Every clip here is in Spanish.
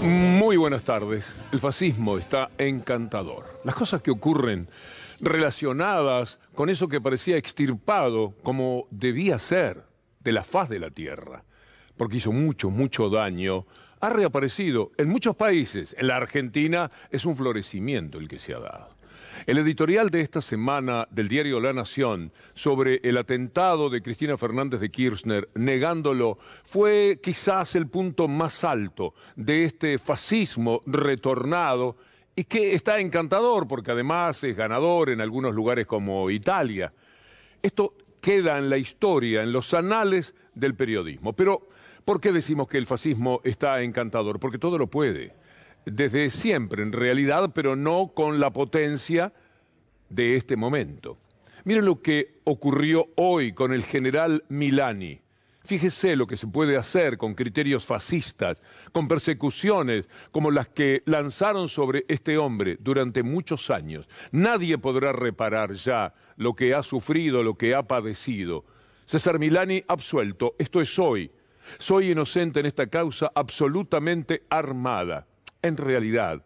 Muy buenas tardes. El fascismo está encantador. Las cosas que ocurren relacionadas con eso que parecía extirpado como debía ser de la faz de la tierra, porque hizo mucho, mucho daño, ha reaparecido en muchos países. En la Argentina es un florecimiento el que se ha dado. El editorial de esta semana del diario La Nación sobre el atentado de Cristina Fernández de Kirchner, negándolo, fue quizás el punto más alto de este fascismo retornado y que está encantador porque además es ganador en algunos lugares como Italia. Esto queda en la historia, en los anales del periodismo. Pero, ¿por qué decimos que el fascismo está encantador? Porque todo lo puede desde siempre en realidad, pero no con la potencia de este momento. Miren lo que ocurrió hoy con el general Milani. Fíjese lo que se puede hacer con criterios fascistas, con persecuciones como las que lanzaron sobre este hombre durante muchos años. Nadie podrá reparar ya lo que ha sufrido, lo que ha padecido. César Milani absuelto, esto es hoy. Soy inocente en esta causa absolutamente armada. En realidad,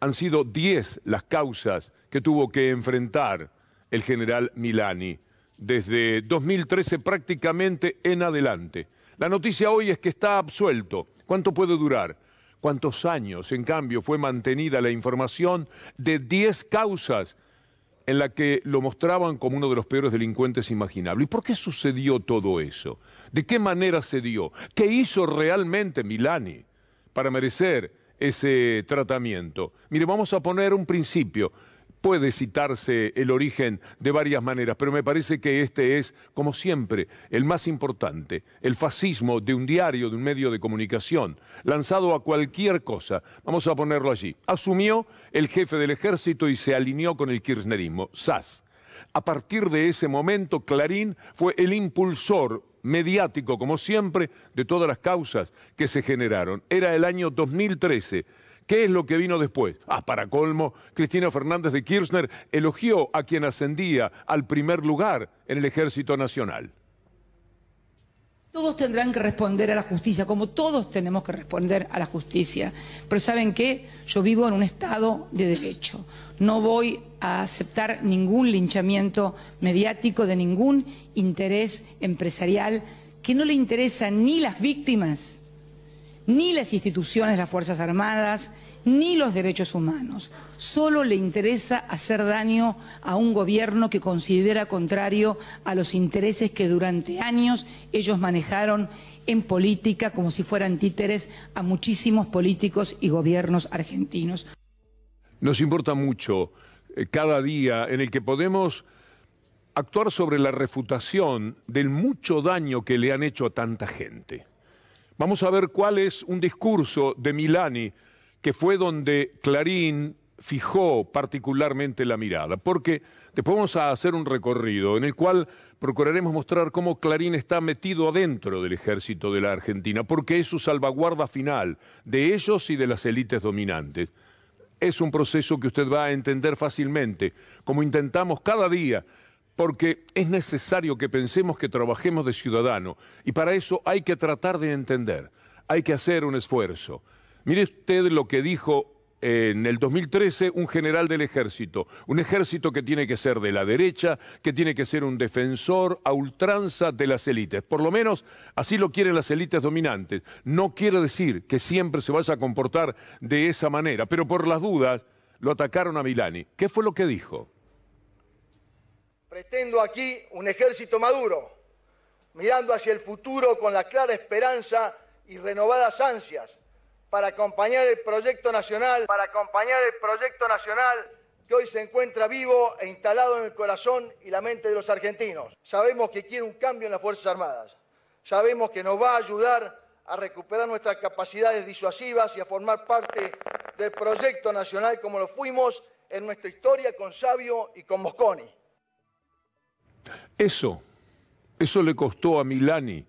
han sido 10 las causas que tuvo que enfrentar el general Milani desde 2013 prácticamente en adelante. La noticia hoy es que está absuelto. ¿Cuánto puede durar? ¿Cuántos años, en cambio, fue mantenida la información de 10 causas en la que lo mostraban como uno de los peores delincuentes imaginables. ¿Y por qué sucedió todo eso? ¿De qué manera se dio? ¿Qué hizo realmente Milani para merecer ese tratamiento. Mire, vamos a poner un principio. Puede citarse el origen de varias maneras, pero me parece que este es, como siempre, el más importante. El fascismo de un diario, de un medio de comunicación, lanzado a cualquier cosa. Vamos a ponerlo allí. Asumió el jefe del ejército y se alineó con el kirchnerismo, SAS. A partir de ese momento, Clarín fue el impulsor mediático, como siempre, de todas las causas que se generaron. Era el año 2013. ¿Qué es lo que vino después? Ah, para colmo, Cristina Fernández de Kirchner elogió a quien ascendía al primer lugar en el Ejército Nacional. Todos tendrán que responder a la justicia, como todos tenemos que responder a la justicia. Pero ¿saben qué? Yo vivo en un estado de derecho. No voy a aceptar ningún linchamiento mediático de ningún interés empresarial que no le interesa ni las víctimas, ni las instituciones de las Fuerzas Armadas, ni los derechos humanos. Solo le interesa hacer daño a un gobierno que considera contrario a los intereses que durante años ellos manejaron en política como si fueran títeres a muchísimos políticos y gobiernos argentinos. Nos importa mucho eh, cada día en el que podemos actuar sobre la refutación del mucho daño que le han hecho a tanta gente. Vamos a ver cuál es un discurso de Milani que fue donde Clarín fijó particularmente la mirada, porque después vamos a hacer un recorrido en el cual procuraremos mostrar cómo Clarín está metido adentro del ejército de la Argentina, porque es su salvaguarda final de ellos y de las élites dominantes. Es un proceso que usted va a entender fácilmente, como intentamos cada día, porque es necesario que pensemos que trabajemos de ciudadano, y para eso hay que tratar de entender, hay que hacer un esfuerzo. Mire usted lo que dijo eh, en el 2013 un general del ejército, un ejército que tiene que ser de la derecha, que tiene que ser un defensor a ultranza de las élites. Por lo menos así lo quieren las élites dominantes. No quiere decir que siempre se vaya a comportar de esa manera, pero por las dudas lo atacaron a Milani. ¿Qué fue lo que dijo? Pretendo aquí un ejército maduro, mirando hacia el futuro con la clara esperanza y renovadas ansias para acompañar el proyecto nacional, para acompañar el proyecto nacional que hoy se encuentra vivo e instalado en el corazón y la mente de los argentinos. Sabemos que quiere un cambio en las Fuerzas Armadas. Sabemos que nos va a ayudar a recuperar nuestras capacidades disuasivas y a formar parte del proyecto nacional como lo fuimos en nuestra historia con Sabio y con Mosconi. Eso, eso le costó a Milani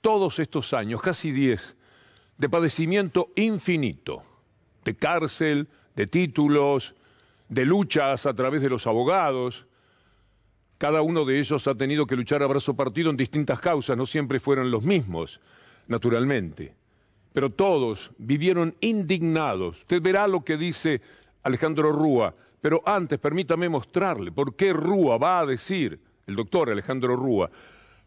todos estos años, casi 10 de padecimiento infinito, de cárcel, de títulos, de luchas a través de los abogados. Cada uno de ellos ha tenido que luchar a brazo partido en distintas causas, no siempre fueron los mismos, naturalmente. Pero todos vivieron indignados. Usted verá lo que dice Alejandro Rúa, pero antes permítame mostrarle por qué Rúa va a decir, el doctor Alejandro Rúa,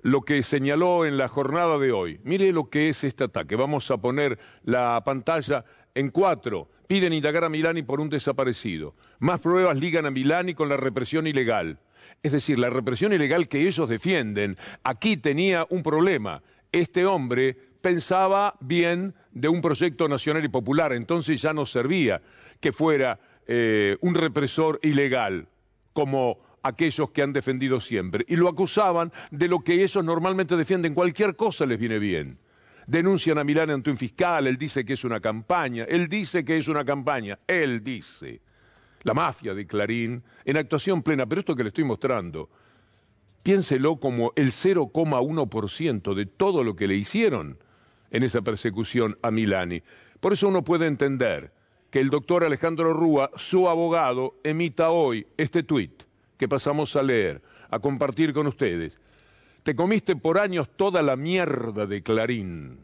lo que señaló en la jornada de hoy. Mire lo que es este ataque. Vamos a poner la pantalla en cuatro. Piden indagar a Milani por un desaparecido. Más pruebas ligan a Milani con la represión ilegal. Es decir, la represión ilegal que ellos defienden. Aquí tenía un problema. Este hombre pensaba bien de un proyecto nacional y popular, entonces ya no servía que fuera eh, un represor ilegal, como aquellos que han defendido siempre. Y lo acusaban de lo que ellos normalmente defienden. Cualquier cosa les viene bien. Denuncian a Milani ante un fiscal, él dice que es una campaña, él dice que es una campaña, él dice. La mafia de Clarín, en actuación plena, pero esto que le estoy mostrando, piénselo como el 0,1% de todo lo que le hicieron en esa persecución a Milani. Por eso uno puede entender que el doctor Alejandro Rúa, su abogado, emita hoy este tuit que pasamos a leer, a compartir con ustedes. Te comiste por años toda la mierda de Clarín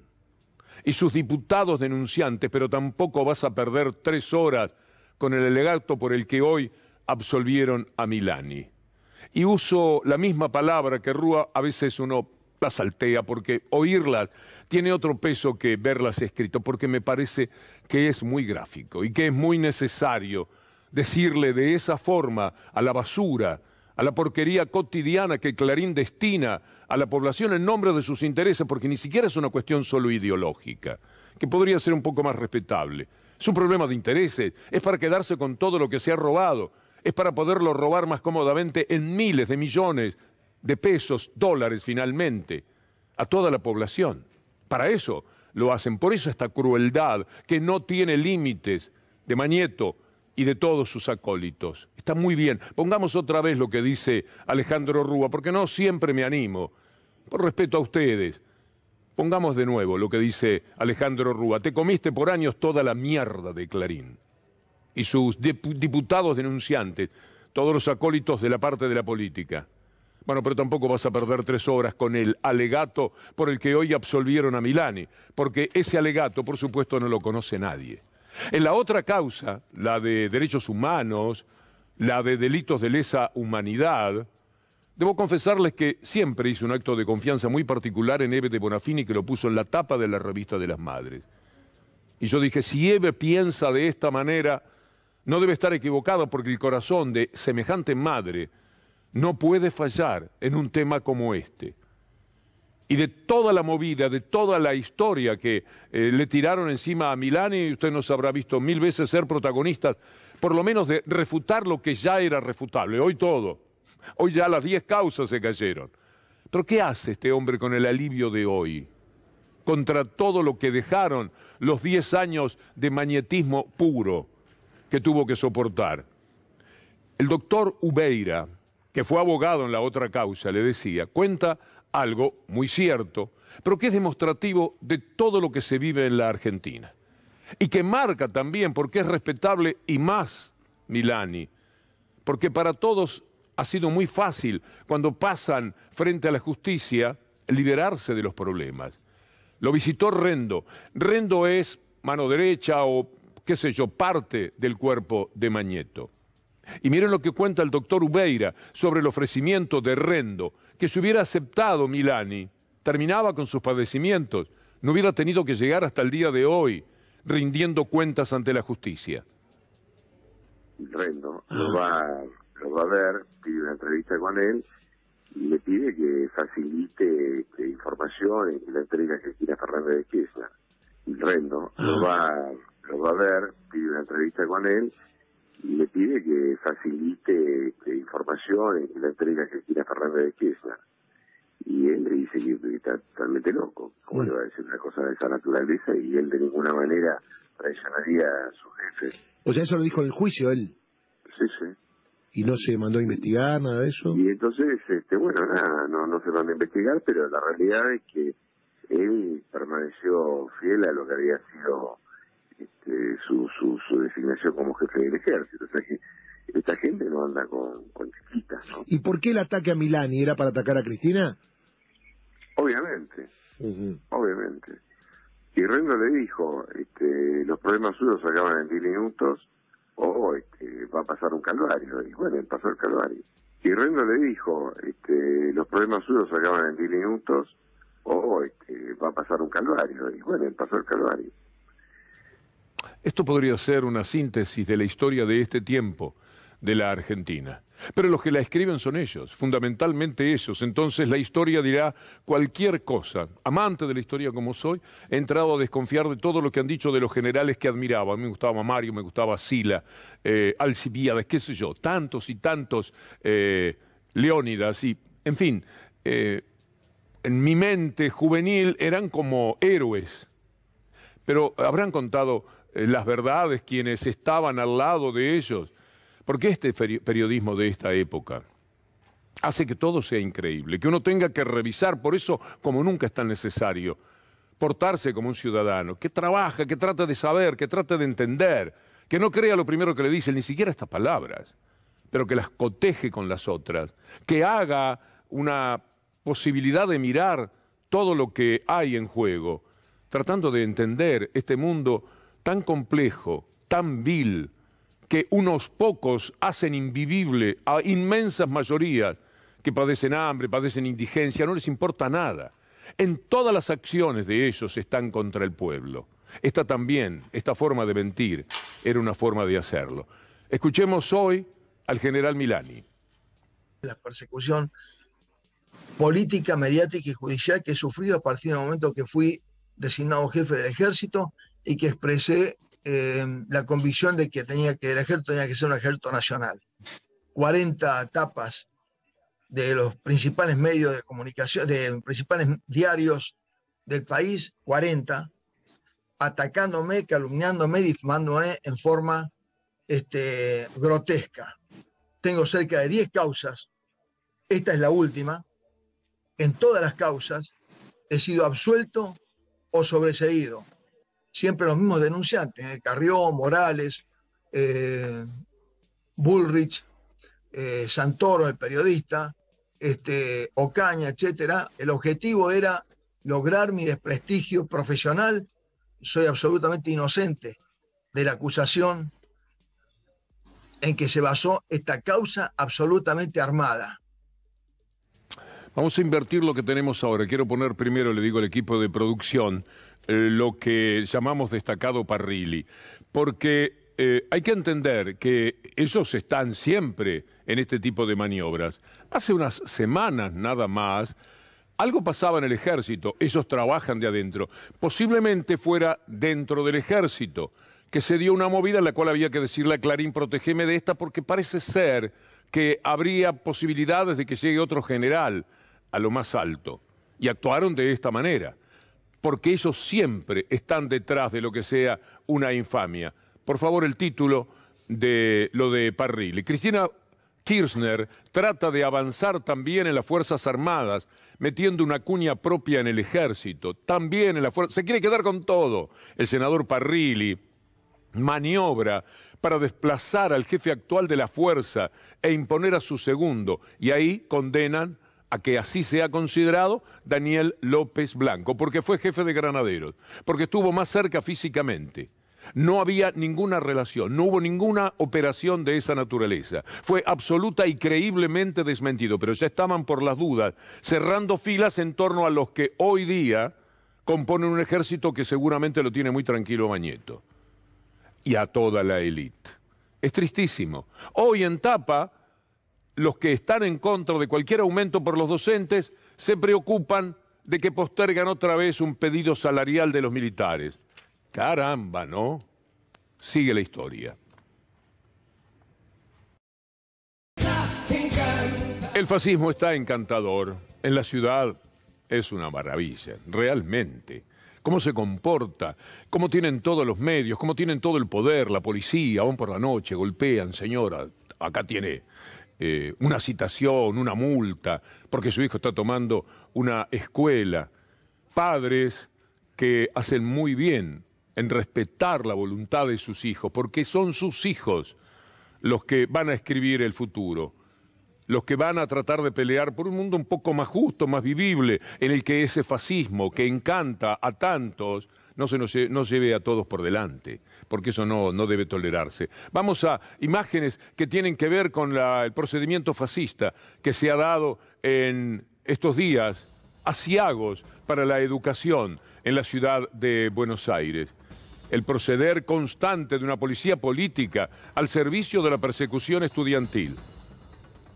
y sus diputados denunciantes, pero tampoco vas a perder tres horas con el elegato por el que hoy absolvieron a Milani. Y uso la misma palabra que Rúa, a veces uno la saltea porque oírlas tiene otro peso que verlas escrito, porque me parece que es muy gráfico y que es muy necesario decirle de esa forma a la basura, a la porquería cotidiana que Clarín destina a la población en nombre de sus intereses, porque ni siquiera es una cuestión solo ideológica, que podría ser un poco más respetable. Es un problema de intereses, es para quedarse con todo lo que se ha robado, es para poderlo robar más cómodamente en miles de millones de pesos, dólares finalmente, a toda la población. Para eso lo hacen, por eso esta crueldad que no tiene límites de Mañeto, y de todos sus acólitos. Está muy bien. Pongamos otra vez lo que dice Alejandro Rúa, porque no siempre me animo, por respeto a ustedes. Pongamos de nuevo lo que dice Alejandro Rúa. Te comiste por años toda la mierda de Clarín y sus diputados denunciantes, todos los acólitos de la parte de la política. Bueno, pero tampoco vas a perder tres horas con el alegato por el que hoy absolvieron a Milani, porque ese alegato, por supuesto, no lo conoce nadie. En la otra causa, la de derechos humanos, la de delitos de lesa humanidad, debo confesarles que siempre hice un acto de confianza muy particular en Eve de Bonafini que lo puso en la tapa de la revista de las Madres. Y yo dije, si Eve piensa de esta manera, no debe estar equivocado porque el corazón de semejante madre no puede fallar en un tema como este y de toda la movida, de toda la historia que eh, le tiraron encima a Milani, y usted nos habrá visto mil veces ser protagonistas, por lo menos de refutar lo que ya era refutable, hoy todo. Hoy ya las diez causas se cayeron. Pero ¿qué hace este hombre con el alivio de hoy? Contra todo lo que dejaron los diez años de magnetismo puro que tuvo que soportar. El doctor Ubeira, que fue abogado en la otra causa, le decía, cuenta algo muy cierto, pero que es demostrativo de todo lo que se vive en la Argentina. Y que marca también, porque es respetable y más, Milani, porque para todos ha sido muy fácil, cuando pasan frente a la justicia, liberarse de los problemas. Lo visitó Rendo. Rendo es mano derecha o, qué sé yo, parte del cuerpo de Mañeto. Y miren lo que cuenta el doctor Ubeira sobre el ofrecimiento de Rendo, que si hubiera aceptado Milani, terminaba con sus padecimientos, no hubiera tenido que llegar hasta el día de hoy rindiendo cuentas ante la justicia. Rendo ah. lo va, lo va a ver, pide una entrevista con él y le pide que facilite este, información y la entrega que quiera Fernández de Kirchner. Rendo lo ah. va, lo va a ver, pide una entrevista con él y le pide que facilite este, información en la entrega que tiene Fernández de Kirchner. Y él le dice que está totalmente loco. ¿Cómo mm. le va a decir una cosa de esa naturaleza? Y él de ninguna manera traicionaría a su jefe. O sea, eso lo dijo en el juicio él. Sí, sí. ¿Y no se mandó a investigar, nada de eso? Y entonces, este, bueno, nada, no, no se mandó a investigar, pero la realidad es que él permaneció fiel a lo que había sido este, su, su, designación como jefe del ejército. O sea que esta gente no anda con, con chiquitas. ¿Y por qué el ataque a Milani? ¿Era para atacar a Cristina? Obviamente, obviamente. Y Rendo le dijo, este, los problemas suyos acaban en 10 minutos o este, va a pasar un calvario. Y bueno, pasó el calvario. Y Rendo le dijo, este, los problemas suyos acaban en 10 minutos o este, va a pasar un calvario. Y bueno, pasó el calvario. Esto podría ser una síntesis de la historia de este tiempo de la Argentina. Pero los que la escriben son ellos, fundamentalmente ellos. Entonces la historia dirá cualquier cosa. Amante de la historia como soy, he entrado a desconfiar de todo lo que han dicho de los generales que admiraba. Me gustaba Mario, me gustaba Sila, eh, Alcibiades, qué sé yo, tantos y tantos eh, Leónidas y, en fin, eh, en mi mente juvenil eran como héroes. Pero habrán contado eh, las verdades quienes estaban al lado de ellos. Porque este periodismo de esta época hace que todo sea increíble, que uno tenga que revisar, por eso como nunca es tan necesario, portarse como un ciudadano, que trabaja, que trata de saber, que trata de entender, que no crea lo primero que le dice ni siquiera estas palabras, pero que las coteje con las otras, que haga una posibilidad de mirar todo lo que hay en juego, tratando de entender este mundo tan complejo, tan vil, que unos pocos hacen invivible a inmensas mayorías que padecen hambre, padecen indigencia, no les importa nada. En todas las acciones de ellos están contra el pueblo. Esta también, esta forma de mentir, era una forma de hacerlo. Escuchemos hoy al general Milani. La persecución política, mediática y judicial que he sufrido a partir del momento que fui designado jefe de ejército y que expresé eh, la convicción de que, tenía que el ejército tenía que ser un ejército nacional. 40 tapas de los principales medios de comunicación, de principales diarios del país, 40, atacándome, calumniándome, difamándome en forma este, grotesca. Tengo cerca de 10 causas, esta es la última, en todas las causas he sido absuelto o sobreseído siempre los mismos denunciantes, eh, Carrió, Morales, eh, Bullrich, eh, Santoro, el periodista, este, Ocaña, etc. El objetivo era lograr mi desprestigio profesional. Soy absolutamente inocente de la acusación en que se basó esta causa absolutamente armada. Vamos a invertir lo que tenemos ahora. Quiero poner primero, le digo al equipo de producción, eh, lo que llamamos destacado Parrilli, porque eh, hay que entender que ellos están siempre en este tipo de maniobras. Hace unas semanas nada más, algo pasaba en el ejército, ellos trabajan de adentro, posiblemente fuera dentro del ejército, que se dio una movida en la cual había que decirle a Clarín, protegeme de esta, porque parece ser que habría posibilidades de que llegue otro general a lo más alto, y actuaron de esta manera porque ellos siempre están detrás de lo que sea una infamia. Por favor, el título de lo de Parrilli. Cristina Kirchner trata de avanzar también en las Fuerzas Armadas, metiendo una cuña propia en el ejército, también en la fuerza. Se quiere quedar con todo. El senador Parrilli maniobra para desplazar al jefe actual de la fuerza e imponer a su segundo, y ahí condenan a que así sea considerado Daniel López Blanco, porque fue jefe de granaderos, porque estuvo más cerca físicamente. No había ninguna relación, no hubo ninguna operación de esa naturaleza. Fue absoluta y creíblemente desmentido, pero ya estaban por las dudas, cerrando filas en torno a los que hoy día componen un ejército que seguramente lo tiene muy tranquilo Bañeto. Y a toda la élite. Es tristísimo. Hoy en Tapa los que están en contra de cualquier aumento por los docentes se preocupan de que postergan otra vez un pedido salarial de los militares. Caramba, ¿no? Sigue la historia. El fascismo está encantador. En la ciudad es una maravilla, realmente. Cómo se comporta, cómo tienen todos los medios, cómo tienen todo el poder, la policía, aún por la noche, golpean, señora, acá tiene eh, una citación, una multa, porque su hijo está tomando una escuela. Padres que hacen muy bien en respetar la voluntad de sus hijos, porque son sus hijos los que van a escribir el futuro, los que van a tratar de pelear por un mundo un poco más justo, más vivible, en el que ese fascismo que encanta a tantos no se nos lleve, a todos por delante, porque eso no, no debe tolerarse. Vamos a imágenes que tienen que ver con el procedimiento fascista que se ha dado en estos días asiagos para la educación en la ciudad de Buenos Aires. El proceder constante de una policía política al servicio de la persecución estudiantil.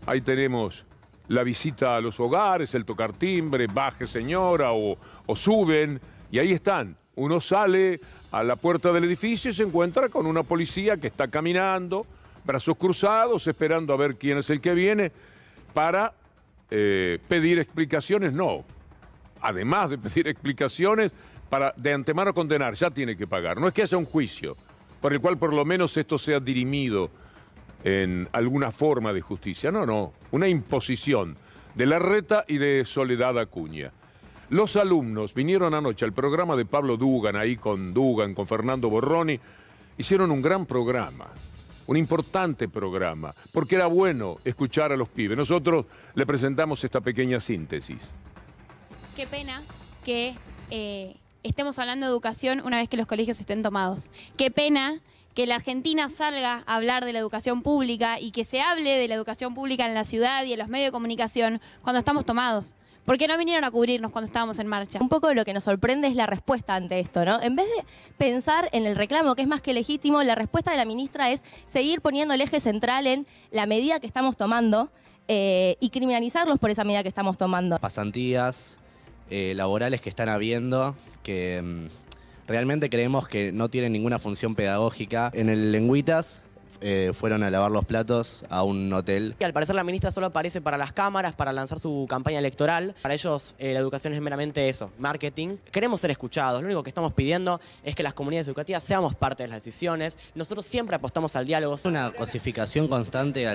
Ahí tenemos la visita a los hogares, el tocar timbre, baje señora o, o suben, y ahí están uno sale a la puerta del edificio y se encuentra con una policía que está caminando, brazos cruzados, esperando a ver quién es el que viene, para eh, pedir explicaciones. No, además de pedir explicaciones, para de antemano condenar, ya tiene que pagar. No es que haya un juicio, por el cual por lo menos esto sea dirimido en alguna forma de justicia. No, no, una imposición de la reta y de Soledad Acuña. Los alumnos vinieron anoche al programa de Pablo Dugan, ahí con Dugan, con Fernando Borroni, hicieron un gran programa, un importante programa, porque era bueno escuchar a los pibes. Nosotros le presentamos esta pequeña síntesis. Qué pena que eh, estemos hablando de educación una vez que los colegios estén tomados. Qué pena que la Argentina salga a hablar de la educación pública y que se hable de la educación pública en la ciudad y en los medios de comunicación cuando estamos tomados. ¿Por qué no vinieron a cubrirnos cuando estábamos en marcha? Un poco lo que nos sorprende es la respuesta ante esto, ¿no? En vez de pensar en el reclamo, que es más que legítimo, la respuesta de la ministra es seguir poniendo el eje central en la medida que estamos tomando eh, y criminalizarlos por esa medida que estamos tomando. Pasantías eh, laborales que están habiendo, que mm, realmente creemos que no tienen ninguna función pedagógica. En el lenguitas. Eh, fueron a lavar los platos a un hotel. Y al parecer la ministra solo aparece para las cámaras, para lanzar su campaña electoral. Para ellos eh, la educación es meramente eso, marketing. Queremos ser escuchados. Lo único que estamos pidiendo es que las comunidades educativas seamos parte de las decisiones. Nosotros siempre apostamos al diálogo. es Una cosificación constante a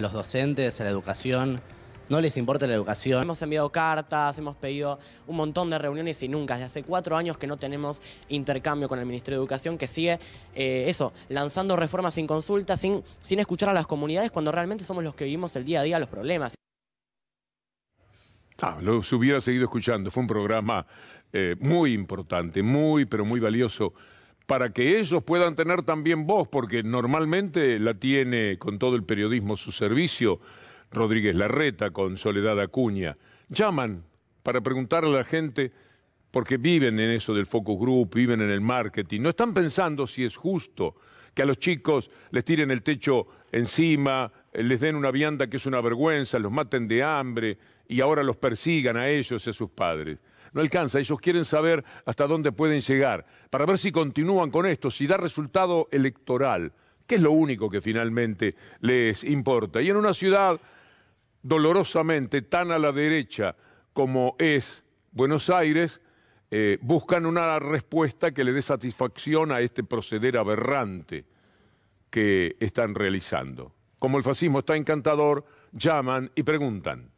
los docentes, a la educación no les importa la educación. Hemos enviado cartas, hemos pedido un montón de reuniones y nunca, desde hace cuatro años que no tenemos intercambio con el Ministerio de Educación, que sigue eh, eso, lanzando reformas sin consulta, sin, sin escuchar a las comunidades, cuando realmente somos los que vivimos el día a día los problemas. Ah, se hubiera seguido escuchando. Fue un programa eh, muy importante, muy, pero muy valioso, para que ellos puedan tener también voz, porque normalmente la tiene con todo el periodismo su servicio. Rodríguez Larreta, con Soledad Acuña. Llaman para preguntarle a la gente, porque viven en eso del focus group, viven en el marketing, no están pensando si es justo que a los chicos les tiren el techo encima, eh, les den una vianda que es una vergüenza, los maten de hambre y ahora los persigan a ellos y a sus padres. No alcanza, ellos quieren saber hasta dónde pueden llegar, para ver si continúan con esto, si da resultado electoral, que es lo único que finalmente les importa. Y en una ciudad dolorosamente tan a la derecha como es Buenos Aires, eh, buscan una respuesta que le dé satisfacción a este proceder aberrante que están realizando. Como el fascismo está encantador, llaman y preguntan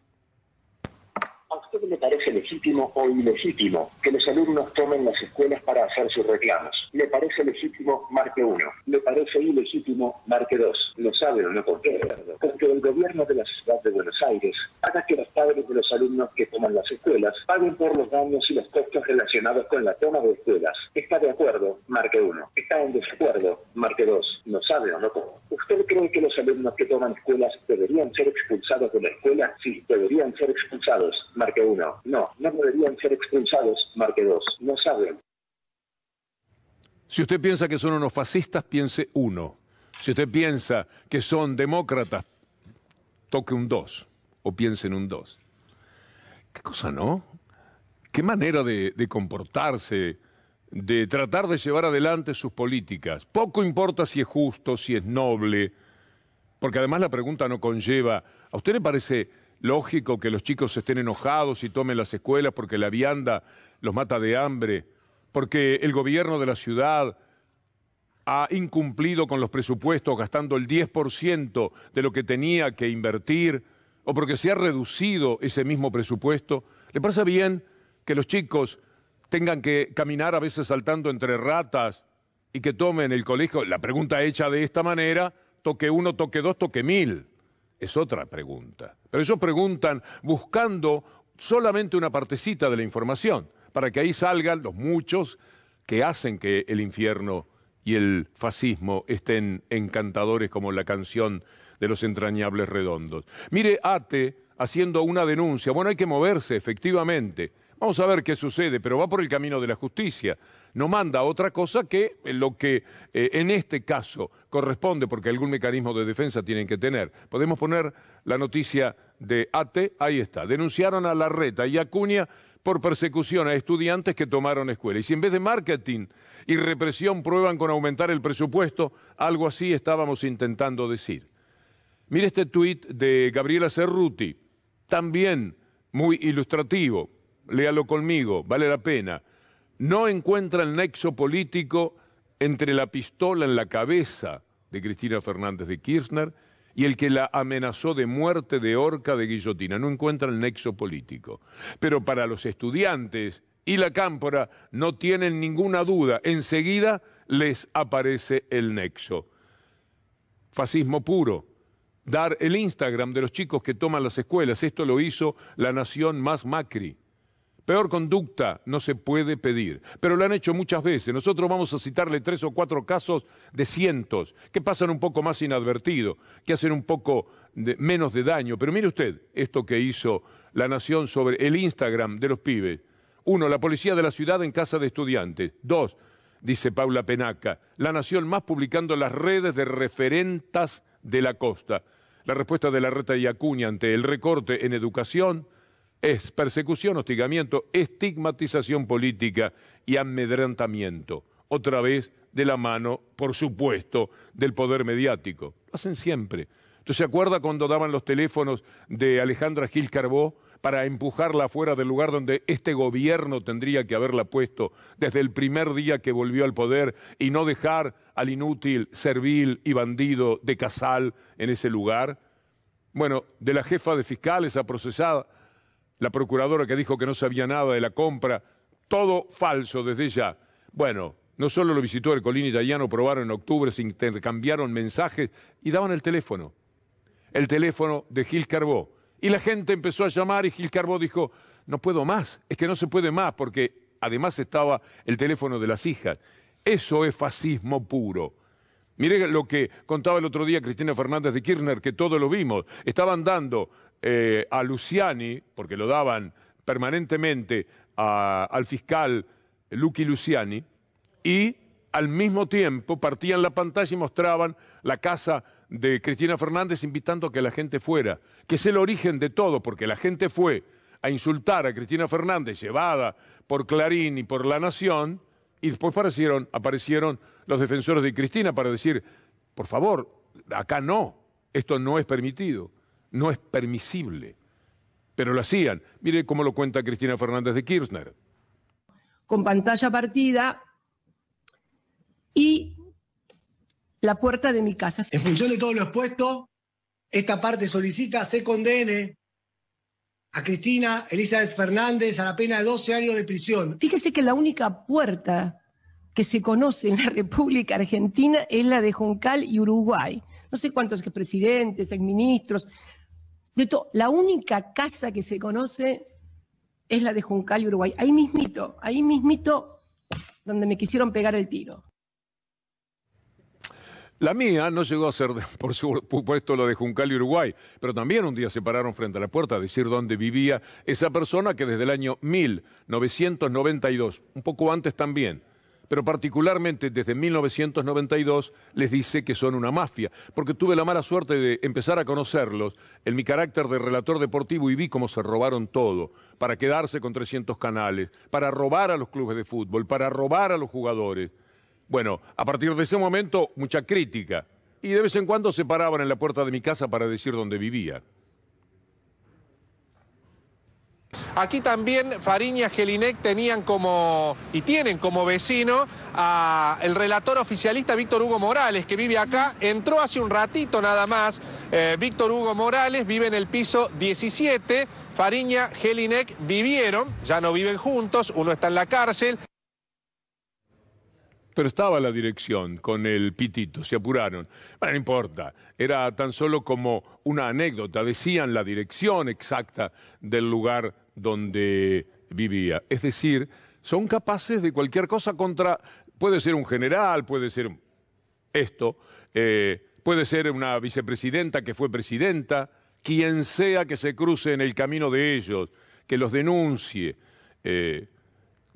legítimo o ilegítimo que los alumnos tomen las escuelas para hacer sus reclamos. ¿Le parece legítimo? Marque 1. ¿Le parece ilegítimo? Marque 2. ¿Lo sabe o no por qué? Porque el gobierno de la ciudad de Buenos Aires haga que los padres de los alumnos que toman las escuelas paguen por los daños y los costos relacionados con la toma de escuelas. ¿Está de acuerdo? Marque 1. ¿Está en desacuerdo? Marque 2. ¿Lo sabe o no por ¿Usted cree que los alumnos que toman escuelas deberían ser expulsados de la escuela Si usted piensa que son unos fascistas, piense uno. Si usted piensa que son demócratas, toque un dos o piense en un dos. ¿Qué cosa no? ¿Qué manera de, de comportarse? de tratar de llevar adelante sus políticas. Poco importa si es justo, si es noble, porque además la pregunta no conlleva, ¿a usted le parece lógico que los chicos estén enojados y tomen las escuelas porque la vianda los mata de hambre porque el gobierno de la ciudad ha incumplido con los presupuestos gastando el 10% de lo que tenía que invertir o porque se ha reducido ese mismo presupuesto. ¿Le parece bien que los chicos tengan que caminar a veces saltando entre ratas y que tomen el colegio? La pregunta hecha de esta manera, toque uno, toque dos, toque mil. Es otra pregunta. Pero ellos preguntan buscando solamente una partecita de la información para que ahí salgan los muchos que hacen que el infierno y el fascismo estén encantadores como la canción de los entrañables redondos. Mire Ate haciendo una denuncia. Bueno, hay que moverse, efectivamente. Vamos a ver qué sucede, pero va por el camino de la justicia. No manda otra cosa que lo que eh, en este caso corresponde, porque algún mecanismo de defensa tienen que tener. Podemos poner la noticia de ATE, ahí está. Denunciaron a Larreta y Acuña por persecución a estudiantes que tomaron escuela. Y si en vez de marketing y represión prueban con aumentar el presupuesto, algo así estábamos intentando decir. Mire este tuit de Gabriela Cerruti, también muy ilustrativo, léalo conmigo, vale la pena. No encuentra el nexo político entre la pistola en la cabeza de Cristina Fernández de Kirchner y el que la amenazó de muerte, de horca, de guillotina. No encuentra el nexo político. Pero para los estudiantes y la cámpora no tienen ninguna duda. Enseguida les aparece el nexo. Fascismo puro. Dar el Instagram de los chicos que toman las escuelas. Esto lo hizo la nación más Macri. Peor conducta no se puede pedir, pero lo han hecho muchas veces. Nosotros vamos a citarle tres o cuatro casos de cientos que pasan un poco más inadvertido, que hacen un poco menos de daño. Pero mire usted esto que hizo la Nación sobre el Instagram de los pibes. Uno, la policía de la ciudad en casa de estudiantes. Dos, dice Paula Penaca, la Nación más publicando las redes de referentas de la costa. La respuesta de la reta y Acuña ante el recorte en educación es persecución, hostigamiento, estigmatización política y amedrentamiento. Otra vez de la mano, por supuesto, del poder mediático. Lo hacen siempre. Entonces, ¿se acuerda cuando daban los teléfonos de Alejandra Gil Carbó para empujarla fuera del lugar donde este gobierno tendría que haberla puesto desde el primer día que volvió al poder y no dejar al inútil, servil y bandido de Casal en ese lugar? Bueno, de la jefa de fiscales a procesada la procuradora que dijo que no sabía nada de la compra, todo falso desde ya. Bueno, no solo lo visitó el y italiano, probaron en octubre, se intercambiaron mensajes y daban el teléfono. El teléfono de Gil Carbó. Y la gente empezó a llamar y Gil Carbó dijo, no puedo más, es que no se puede más, porque además estaba el teléfono de las hijas. Eso es fascismo puro. Mire lo que contaba el otro día Cristina Fernández de Kirchner, que todo lo vimos. Estaban dando eh, a Luciani, porque lo daban permanentemente al fiscal Lucky Luciani, y al mismo tiempo partían la pantalla y mostraban la casa de Cristina Fernández invitando a que la gente fuera, que es el origen de todo, porque la gente fue a insultar a Cristina Fernández, llevada por Clarín y por La Nación, y después aparecieron los defensores de Cristina para decir, por favor, acá no, esto no es permitido no es permisible. Pero lo hacían. Mire cómo lo cuenta Cristina Fernández de Kirchner. Con pantalla partida y la puerta de mi casa. En función de todo lo expuesto, esta parte solicita se condene a Cristina Elizabeth Fernández a la pena de 12 años de prisión. Fíjese que la única puerta que se conoce en la República Argentina es la de Juncal y Uruguay. No sé cuántos presidentes, exministros de la única casa que se conoce es la de Juncal y Uruguay. Ahí mismito, ahí mismito donde me quisieron pegar el tiro. La mía no llegó a ser, por supuesto, la de Juncal y Uruguay, pero también un día se pararon frente a la puerta a decir dónde vivía esa persona que desde el año 1992, un poco antes también, pero particularmente desde 1992 les dice que son una mafia, porque tuve la mala suerte de empezar a conocerlos en mi carácter de relator deportivo y vi cómo se robaron todo, para quedarse con 300 canales, para robar a los clubes de fútbol, para robar a los jugadores. Bueno, a partir de ese momento mucha crítica y de vez en cuando se paraban en la puerta de mi casa para decir dónde vivía. Aquí también Fariña gelinek tenían como y tienen como vecino a el relator oficialista Víctor Hugo Morales, que vive acá, entró hace un ratito nada más. Eh, Víctor Hugo Morales vive en el piso 17. Fariña, gelinek vivieron, ya no viven juntos, uno está en la cárcel. Pero estaba la dirección con el pitito, se apuraron. Bueno, no importa, era tan solo como una anécdota, decían la dirección exacta del lugar donde vivía. Es decir, son capaces de cualquier cosa contra, puede ser un general, puede ser esto, eh, puede ser una vicepresidenta que fue presidenta, quien sea que se cruce en el camino de ellos, que los denuncie. Eh,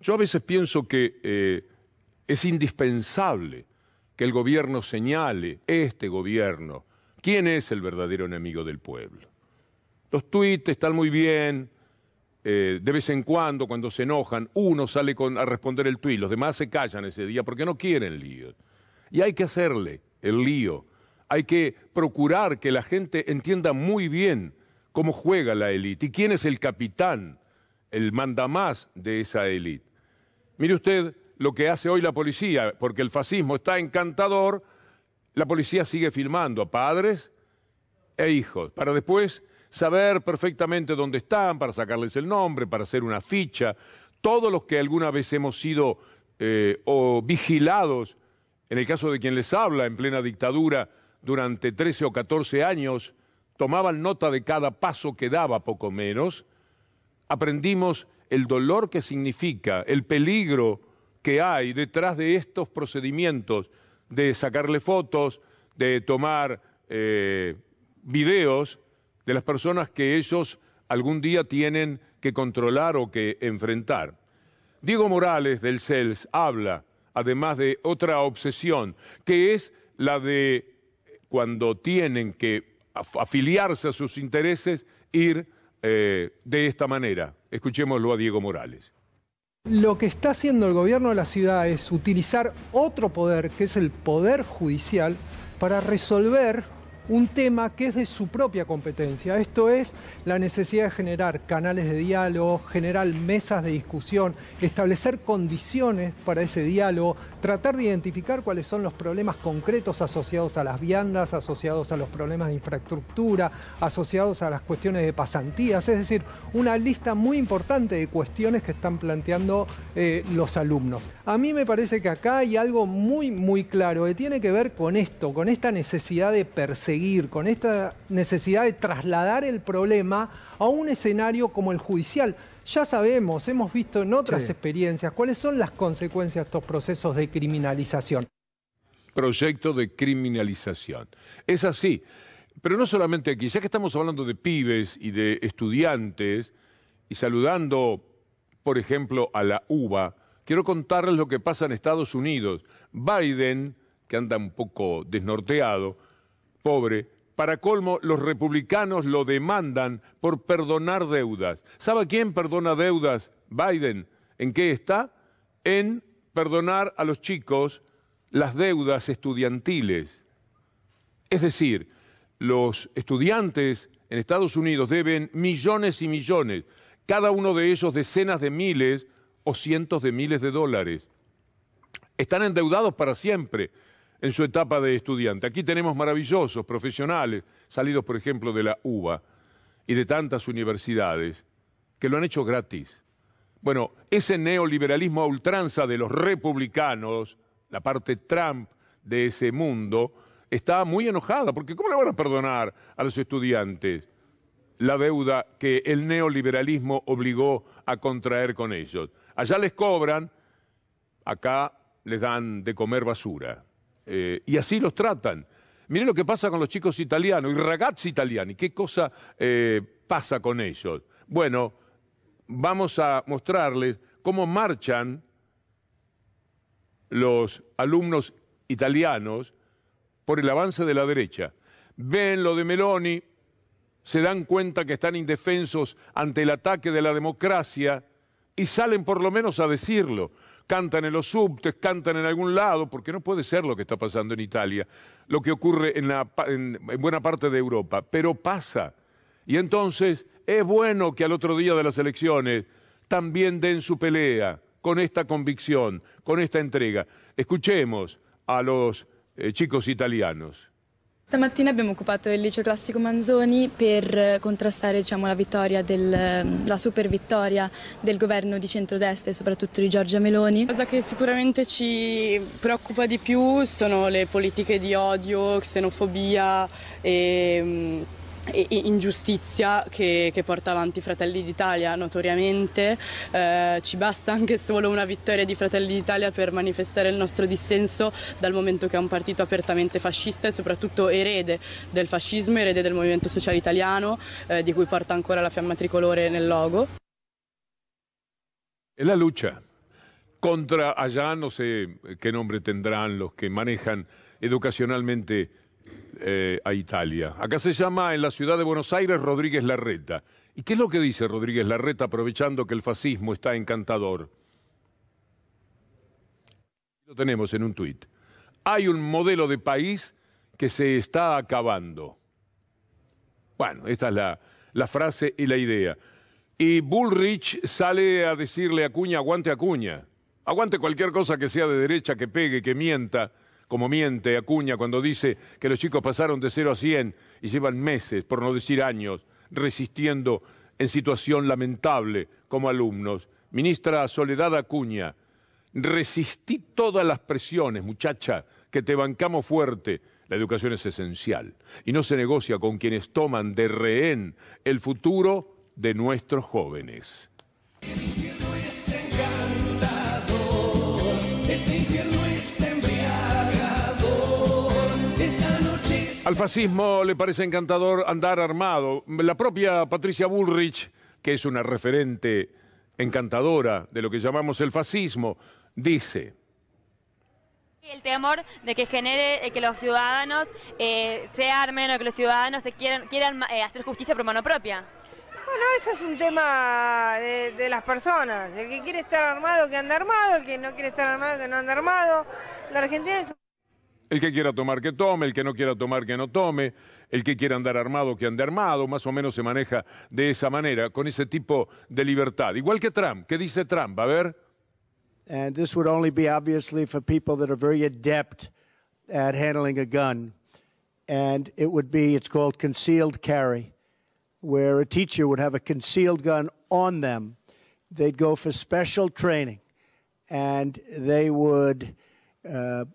yo a veces pienso que eh, es indispensable que el gobierno señale, este gobierno, quién es el verdadero enemigo del pueblo. Los tweets están muy bien, eh, de vez en cuando, cuando se enojan, uno sale a responder el tuit, los demás se callan ese día porque no quieren líos. Y hay que hacerle el lío. Hay que procurar que la gente entienda muy bien cómo juega la élite y quién es el capitán, el mandamás de esa élite. Mire usted lo que hace hoy la policía, porque el fascismo está encantador, la policía sigue filmando a padres e hijos, para después saber perfectamente dónde están, para sacarles el nombre, para hacer una ficha. Todos los que alguna vez hemos sido eh, o vigilados, en el caso de quien les habla, en plena dictadura, durante 13 o 14 años, tomaban nota de cada paso que daba, poco menos, aprendimos el dolor que significa, el peligro que hay detrás de estos procedimientos de sacarle fotos, de tomar eh, videos, de las personas que ellos algún día tienen que controlar o que enfrentar. Diego Morales del CELS habla, además de otra obsesión, que es la de cuando tienen que afiliarse a sus intereses, ir eh, de esta manera. Escuchémoslo a Diego Morales. Lo que está haciendo el gobierno de la ciudad es utilizar otro poder, que es el poder judicial, para resolver un tema que es de su propia competencia. Esto es la necesidad de generar canales de diálogo, generar mesas de discusión, establecer condiciones para ese diálogo, tratar de identificar cuáles son los problemas concretos asociados a las viandas, asociados a los problemas de infraestructura, asociados a las cuestiones de pasantías, es decir, una lista muy importante de cuestiones que están planteando eh, los alumnos. A mí me parece que acá hay algo muy, muy claro que tiene que ver con esto, con esta necesidad de perseguir con esta necesidad de trasladar el problema a un escenario como el judicial. Ya sabemos, hemos visto en otras experiencias cuáles son las consecuencias de estos procesos de criminalización. Proyecto de criminalización. Es así. Pero no solamente aquí, ya que estamos hablando de pibes y de estudiantes y saludando, por ejemplo, a la UBA, quiero contarles lo que pasa en Estados Unidos. Biden, que anda un poco desnorteado, pobre. Para colmo, los republicanos lo demandan por perdonar deudas. ¿Sabe quién perdona deudas? Biden. ¿En qué está? En perdonar a los chicos las deudas estudiantiles. Es decir, los estudiantes en Estados Unidos deben millones y millones, cada uno de ellos decenas de miles o cientos de miles de dólares. Están endeudados para siempre en su etapa de estudiante. Aquí tenemos maravillosos profesionales, salidos por ejemplo de la UBA y de tantas universidades, que lo han hecho gratis. Bueno, ese neoliberalismo a ultranza de los republicanos, la parte Trump de ese mundo, está muy enojada, porque ¿cómo le van a perdonar a los estudiantes la deuda que el neoliberalismo obligó a contraer con ellos? Allá les cobran, acá les dan de comer basura. Eh, y así los tratan. Miren lo que pasa con los chicos italianos y ragazzi italiani. ¿Qué cosa eh, pasa con ellos? Bueno, vamos a mostrarles cómo marchan los alumnos italianos por el avance de la derecha. Ven lo de Meloni, se dan cuenta que están indefensos ante el ataque de la democracia y salen por lo menos a decirlo cantan en los subtes, cantan en algún lado, porque no puede ser lo que está pasando en Italia, lo que ocurre en, buena parte de Europa, pero pasa. Y entonces es bueno que al otro día de las elecciones también den su pelea con esta convicción, con esta entrega. Escuchemos a los eh, chicos italianos. Stamattina abbiamo occupato il liceo classico Manzoni per eh, contrastare diciamo, la, vittoria del, ehm, la super vittoria del governo di centrodestra e soprattutto di Giorgia Meloni. La cosa che sicuramente ci preoccupa di più sono le politiche di odio, xenofobia e mm, e ingiustizia che, che, porta avanti Fratelli d'Italia notoriamente. Eh, ci basta anche solo una vittoria di Fratelli d'Italia per manifestare il nostro dissenso dal momento che è un partito apertamente fascista e soprattutto erede del fascismo, erede del movimento sociale italiano, eh, di cui porta ancora la fiamma tricolore nel logo. E la lucha contro allá, non so che nombre tendranno, los que educazionalmente Eh, a Italia. Acá se llama en la ciudad de Buenos Aires Rodríguez Larreta. ¿Y qué es lo que dice Rodríguez Larreta aprovechando que el fascismo está encantador? Lo tenemos en un tuit. Hay un modelo de país que se está acabando. Bueno, esta es la, la frase y la idea. Y Bullrich sale a decirle a Acuña, aguante Acuña, aguante cualquier cosa que sea de derecha, que pegue, que mienta como miente Acuña cuando dice que los chicos pasaron de 0 a 100 y llevan meses, por no decir años, resistiendo en situación lamentable como alumnos. Ministra Soledad Acuña, resistí todas las presiones, muchacha, que te bancamos fuerte. La educación es esencial y no se negocia con quienes toman de rehén el futuro de nuestros jóvenes. Al fascismo le parece encantador andar armado. La propia Patricia Bullrich, que es una referente encantadora de lo que llamamos el fascismo, dice... El temor de que genere eh, que los ciudadanos eh, se armen o que los ciudadanos se quieran, quieran eh, hacer justicia por mano propia. Bueno, eso es un tema de, las personas. El que quiere estar armado, que anda armado. El que no quiere estar armado, que no anda armado. La Argentina el que quiera tomar, que tome, el que no quiera tomar, que no tome, el que quiera andar armado, que ande armado, más o menos se maneja de esa manera, con ese tipo de libertad. Igual que Trump, ¿qué dice Trump? A ver. And this would only be obviously for people that are very adept at handling a gun. And it would be, it's called concealed carry, where a teacher would have a concealed gun on them. They'd go for special training and they would. Es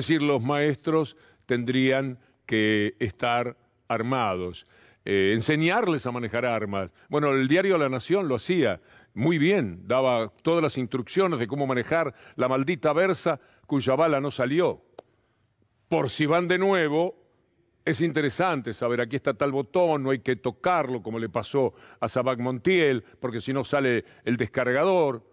decir, los maestros tendrían que estar armados, eh, enseñarles a manejar armas. Bueno, el diario La Nación lo hacía muy bien, daba todas las instrucciones de cómo manejar la maldita versa cuya bala no salió. Por si van de nuevo es interesante saber, aquí está tal botón, no hay que tocarlo, como le pasó a Sabac Montiel, porque si no sale el descargador,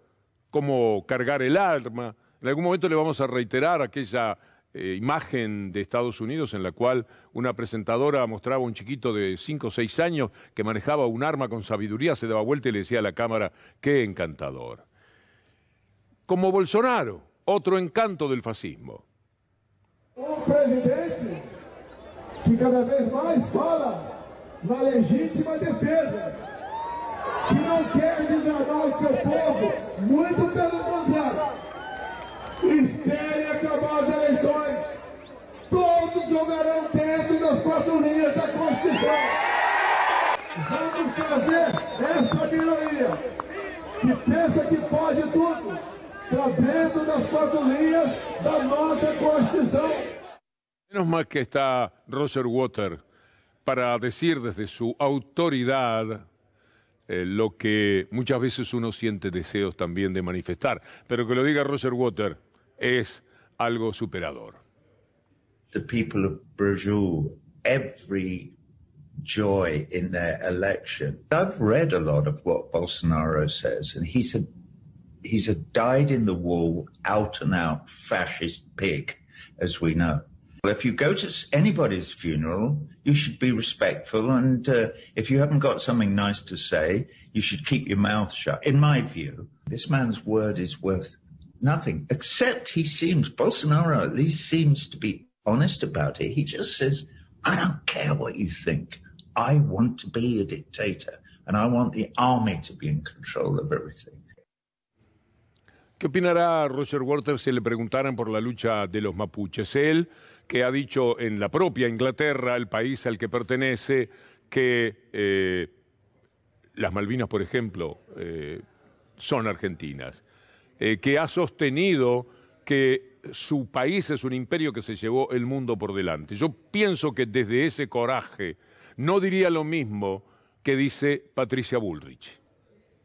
cómo cargar el arma. En algún momento le vamos a reiterar aquella eh, imagen de Estados Unidos en la cual una presentadora mostraba a un chiquito de 5 o 6 años que manejaba un arma con sabiduría, se daba vuelta y le decía a la cámara, qué encantador. Como Bolsonaro, otro encanto del fascismo. que cada vez mais fala na legítima defesa, que não quer desarmar o seu povo, muito pelo contrário. Espere acabar as eleições. Todos jogarão dentro das quatro linhas da Constituição. Vamos fazer essa minoria que pensa que pode tudo para dentro das quatro linhas da nossa Constituição. Menos mal que está Roger Water para decir desde su autoridad eh, lo que muchas veces uno siente deseos también de manifestar, pero que lo diga Roger Water es algo superador. The people of Brazil, every joy in their election. I've read a lot of what Bolsonaro says, and he's a he's a died in the wool, out and out fascist pig, as we know. If you go to anybody's funeral, you should be respectful. And uh, if you haven't got something nice to say, you should keep your mouth shut. In my view, this man's word is worth nothing, except he seems, Bolsonaro at least seems to be honest about it. He just says, I don't care what you think. I want to be a dictator and I want the army to be in control of everything. ¿Qué opinará Roger Waters si le preguntaran por la lucha de los mapuches? Él que ha dicho en la propia Inglaterra, el país al que pertenece, que eh, las Malvinas, por ejemplo, eh, son argentinas, eh, que ha sostenido que su país es un imperio que se llevó el mundo por delante. Yo pienso que desde ese coraje no diría lo mismo que dice Patricia Bullrich.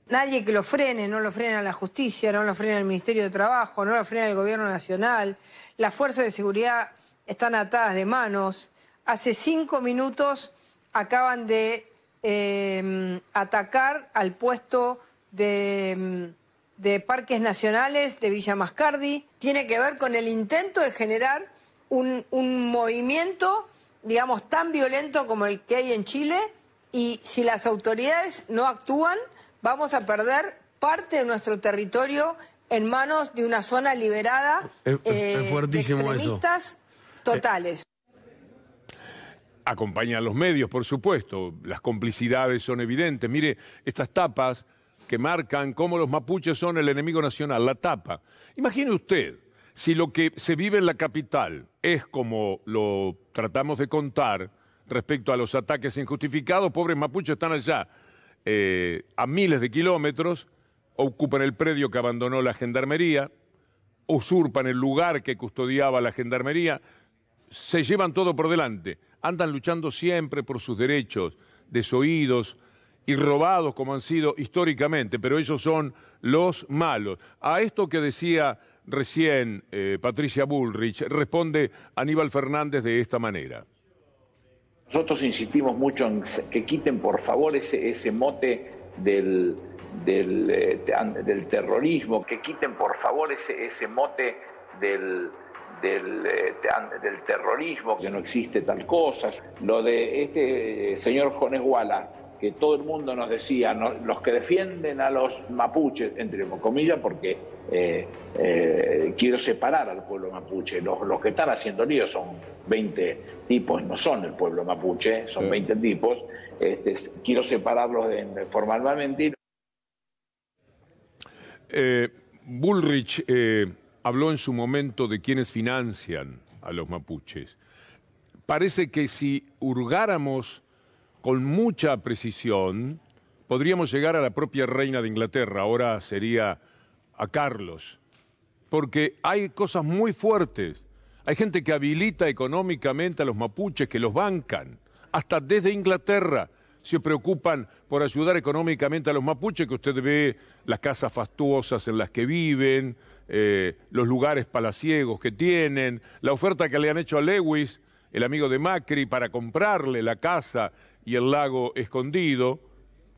Nadie que lo frene, no lo frena la justicia, no lo frena el Ministerio de Trabajo, no lo frena el Gobierno Nacional. La fuerza de seguridad están atadas de manos. Hace cinco minutos acaban de em, atacar al puesto em, de, Parques Nacionales de Villa Mascardi. Tiene que ver con el intento de generar un, movimiento, digamos, tan violento como el que hay en Chile. Y si las autoridades no actúan, vamos a perder parte de nuestro territorio en manos de una zona liberada eh, de extremistas Totales. Acompañan los medios, por supuesto. Las complicidades son evidentes. Mire, estas tapas que marcan cómo los mapuches son el enemigo nacional, la tapa. Imagine usted, si lo que se vive en la capital es como lo tratamos de contar respecto a los ataques injustificados, pobres mapuches están allá eh, a miles de kilómetros, ocupan el predio que abandonó la gendarmería, usurpan el lugar que custodiaba la gendarmería, se llevan todo por delante, andan luchando siempre por sus derechos, desoídos y robados como han sido históricamente, pero ellos son los malos. A esto que decía recién eh, Patricia Bullrich responde Aníbal Fernández de esta manera. Nosotros insistimos mucho en que quiten por favor ese, ese mote del, eh, terrorismo, que quiten por favor ese, ese mote del del, eh, del terrorismo, que no existe tal cosa. Lo de este eh, señor Jones Wallace, que todo el mundo nos decía, los que defienden a los mapuches, entre comillas, porque eh, quiero separar al pueblo mapuche, los, que están haciendo lío son 20 tipos, no son el pueblo mapuche, son 20 tipos, este, quiero separarlos de, formalmente. Bullrich habló en su momento de quienes financian a los mapuches. Parece que si hurgáramos con mucha precisión, podríamos llegar a la propia reina de Inglaterra, ahora sería a Carlos, porque hay cosas muy fuertes. Hay gente que habilita económicamente a los mapuches, que los bancan, hasta desde Inglaterra se preocupan por ayudar económicamente a los mapuches, que usted ve las casas fastuosas en las que viven, eh, los lugares palaciegos que tienen, la oferta que le han hecho a Lewis, el amigo de Macri, para comprarle la casa y el lago escondido.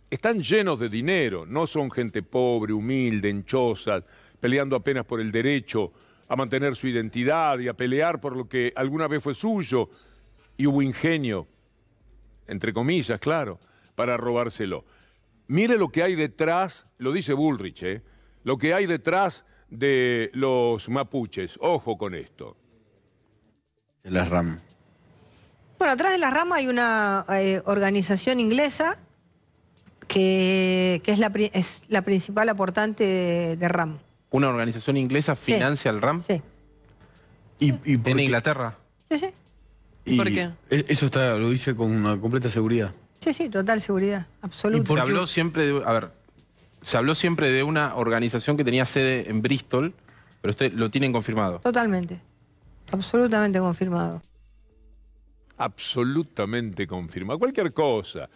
Están llenos de dinero, no son gente pobre, humilde, enchosa, peleando apenas por el derecho a mantener su identidad y a pelear por lo que alguna vez fue suyo. Y hubo ingenio entre comillas, claro, para robárselo. Mire lo que hay detrás, lo dice Bullrich, ¿eh? lo que hay detrás de los mapuches. Ojo con esto. De las RAM. Bueno, atrás de las RAM hay una eh, organización inglesa que, que es, la, es, la, principal aportante de, RAM. ¿Una organización inglesa financia el RAM? Sí. ¿Y, en Inglaterra? Sí, sí. Y ¿Por qué? E-, eso está, lo dice con una completa seguridad. Sí, sí, total seguridad, absoluta. se habló siempre de, a ver, se habló siempre de una organización que tenía sede en Bristol, pero usted lo tienen confirmado. Totalmente, absolutamente confirmado. Absolutamente confirmado. Cualquier cosa.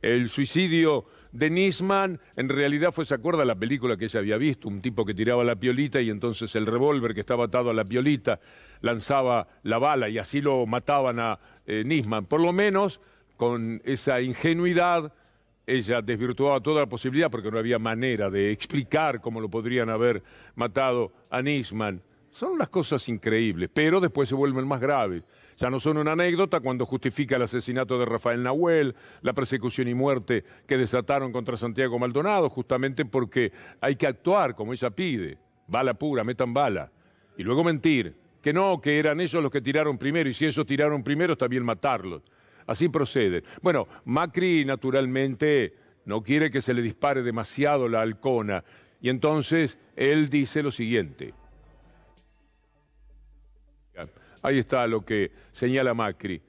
El suicidio de Nisman, en realidad fue, ¿se acuerda la película que ella había visto? Un tipo que tiraba la piolita y entonces el revólver que estaba atado a la piolita lanzaba la bala y así lo mataban a eh, Nisman. Por lo menos con esa ingenuidad ella desvirtuaba toda la posibilidad porque no había manera de explicar cómo lo podrían haber matado a Nisman. Son las cosas increíbles, pero después se vuelven más graves. Ya no son una anécdota cuando justifica el asesinato de Rafael Nahuel, la persecución y muerte que desataron contra Santiago Maldonado, justamente porque hay que actuar como ella pide. Bala pura, metan bala. Y luego mentir, que no, que eran ellos los que tiraron primero, y si ellos tiraron primero está bien matarlos. Así procede. Bueno, Macri naturalmente no quiere que se le dispare demasiado la halcona, y entonces él dice lo siguiente. Ahí está lo que señala Macri.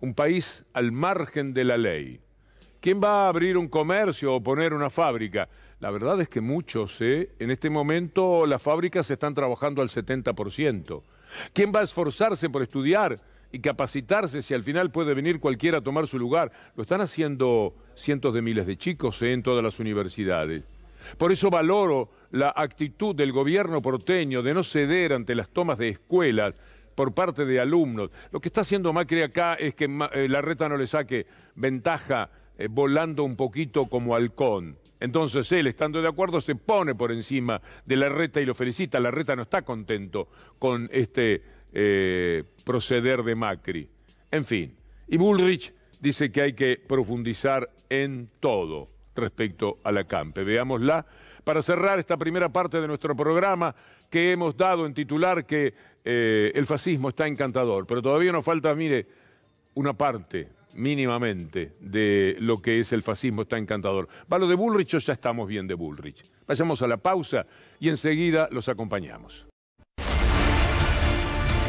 Un país al margen de la ley. ¿Quién va a abrir un comercio o poner una fábrica? La verdad es que muchos, ¿eh? En este momento las fábricas están trabajando al 70%. ¿Quién va a esforzarse por estudiar y capacitarse si al final puede venir cualquiera a tomar su lugar? Lo están haciendo cientos de miles de chicos ¿eh? en todas las universidades. Por eso valoro la actitud del gobierno porteño de no ceder ante las tomas de escuelas por parte de alumnos. Lo que está haciendo Macri acá es que eh, la reta no le saque ventaja eh, volando un poquito como halcón. Entonces él, estando de acuerdo, se pone por encima de la reta y lo felicita. La reta no está contento con este eh, proceder de Macri. En fin, y Bullrich dice que hay que profundizar en todo respecto a la CAMPE. Veámosla para cerrar esta primera parte de nuestro programa que hemos dado en titular que eh, el fascismo está encantador, pero todavía nos falta, mire, una parte mínimamente de lo que es el fascismo está encantador. Va lo de Bullrich o ya estamos bien de Bullrich. Pasemos a la pausa y enseguida los acompañamos.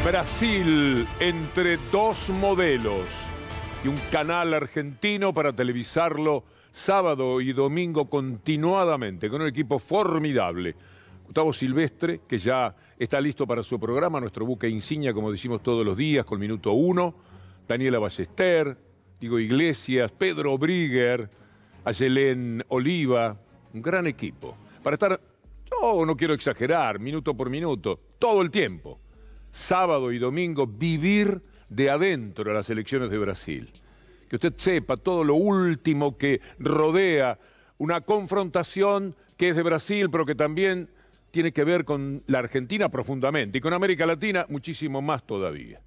Brasil entre dos modelos y un canal argentino para televisarlo sábado y domingo continuadamente, con un equipo formidable. Gustavo Silvestre, que ya está listo para su programa, nuestro buque insignia, como decimos todos los días, con minuto uno. Daniela Ballester, Diego Iglesias, Pedro Brigger, Ayelén Oliva, un gran equipo. Para estar, no quiero exagerar, minuto por minuto, todo el tiempo, sábado y domingo, vivir de adentro a las elecciones de Brasil que usted sepa todo lo último que rodea una confrontación que es de Brasil, pero que también tiene que ver con la Argentina profundamente y con América Latina muchísimo más todavía.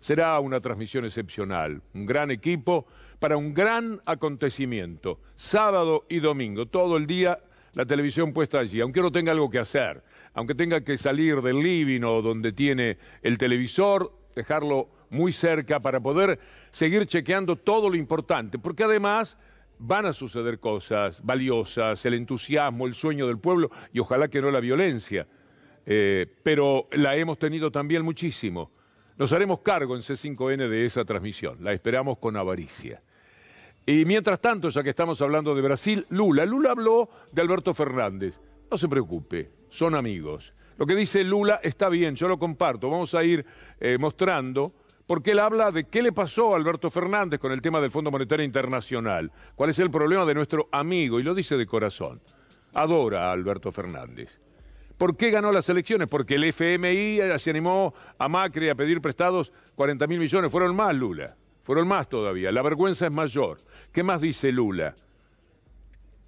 Será una transmisión excepcional, un gran equipo para un gran acontecimiento, sábado y domingo, todo el día la televisión puesta allí, aunque uno tenga algo que hacer, aunque tenga que salir del living o donde tiene el televisor, dejarlo muy cerca para poder seguir chequeando todo lo importante, porque además van a suceder cosas valiosas, el entusiasmo, el sueño del pueblo y ojalá que no la violencia. Eh, pero la hemos tenido también muchísimo. Nos haremos cargo en C5N de esa transmisión, la esperamos con avaricia. Y mientras tanto, ya que estamos hablando de Brasil, Lula, Lula habló de Alberto Fernández. No se preocupe, son amigos. Lo que dice Lula está bien, yo lo comparto. Vamos a ir eh, mostrando porque él habla de qué le pasó a Alberto Fernández con el tema del Fondo Monetario Internacional, cuál es el problema de nuestro amigo y lo dice de corazón. Adora a Alberto Fernández. ¿Por qué ganó las elecciones? Porque el FMI eh, se animó a Macri a pedir prestados 40 mil millones. Fueron más, Lula. Fueron más todavía. La vergüenza es mayor. ¿Qué más dice Lula?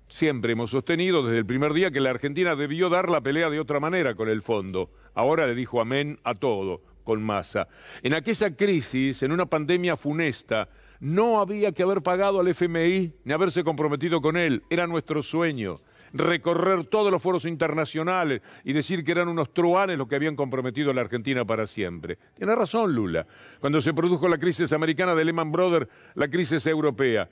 Siempre hemos sostenido desde el primer día que la Argentina debió dar la pelea de otra manera con el fondo. Ahora le dijo amén a todo, con masa. En aquella crisis, en una pandemia funesta, no había que haber pagado al FMI ni haberse comprometido con él. Era nuestro sueño. Recorrer todos los foros internacionales y decir que eran unos truanes los que habían comprometido a la Argentina para siempre. Tiene razón Lula. Cuando se produjo la crisis americana de Lehman Brothers, la crisis europea.